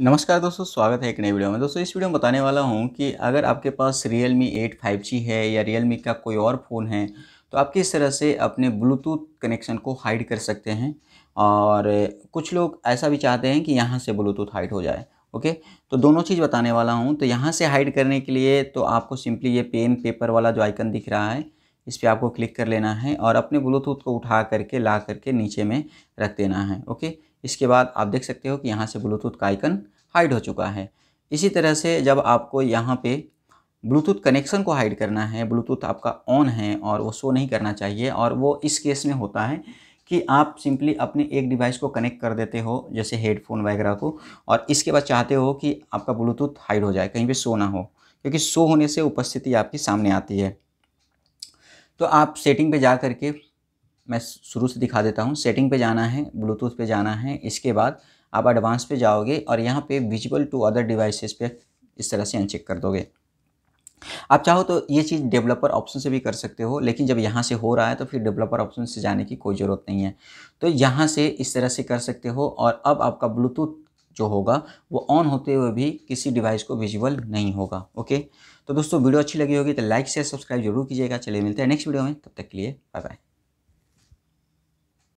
नमस्कार दोस्तों स्वागत है एक नए वीडियो में दोस्तों इस वीडियो में बताने वाला हूँ कि अगर आपके पास Realme eight five G है या रियल मी का कोई और फ़ोन है तो आप किस तरह से अपने ब्लूटूथ कनेक्शन को हाइड कर सकते हैं और कुछ लोग ऐसा भी चाहते हैं कि यहाँ से ब्लूटूथ हाइड हो जाए ओके तो दोनों चीज़ बताने वाला हूँ तो यहाँ से हाइड करने के लिए तो आपको सिंपली ये पेन पेपर वाला जो आइकन दिख रहा है इस पर आपको क्लिक कर लेना है और अपने ब्लूटूथ को उठा करके ला करके नीचे में रख देना है ओके इसके बाद आप देख सकते हो कि यहाँ से ब्लूटूथ का आइकन हाइड हो चुका है इसी तरह से जब आपको यहाँ पे ब्लूटूथ कनेक्शन को हाइड करना है ब्लूटूथ आपका ऑन है और वो शो नहीं करना चाहिए और वो इस केस में होता है कि आप सिंपली अपने एक डिवाइस को कनेक्ट कर देते हो जैसे हेडफोन वगैरह को और इसके बाद चाहते हो कि आपका ब्लूटूथ हाइड हो जाए कहीं पर शो ना हो क्योंकि शो होने से उपस्थिति आपकी सामने आती है तो आप सेटिंग पे जा करके मैं शुरू से दिखा देता हूँ सेटिंग पे जाना है ब्लूटूथ पे जाना है इसके बाद आप एडवांस पे जाओगे और यहाँ पे विजिबल टू अदर डिवाइसेस पे इस तरह से अनचेक कर दोगे आप चाहो तो ये चीज़ डेवलपर ऑप्शन से भी कर सकते हो लेकिन जब यहाँ से हो रहा है तो फिर डेवलपर ऑप्शन से जाने की कोई ज़रूरत नहीं है तो यहाँ से इस तरह से कर सकते हो और अब आपका ब्लूटूथ जो होगा वो ऑन होते हुए भी किसी डिवाइस को विजिबल नहीं होगा ओके तो दोस्तों वीडियो अच्छी लगी होगी तो लाइक शेयर सब्सक्राइब जरूर कीजिएगा चलिए मिलते हैं नेक्स्ट वीडियो में तब तक के लिए बाय बाय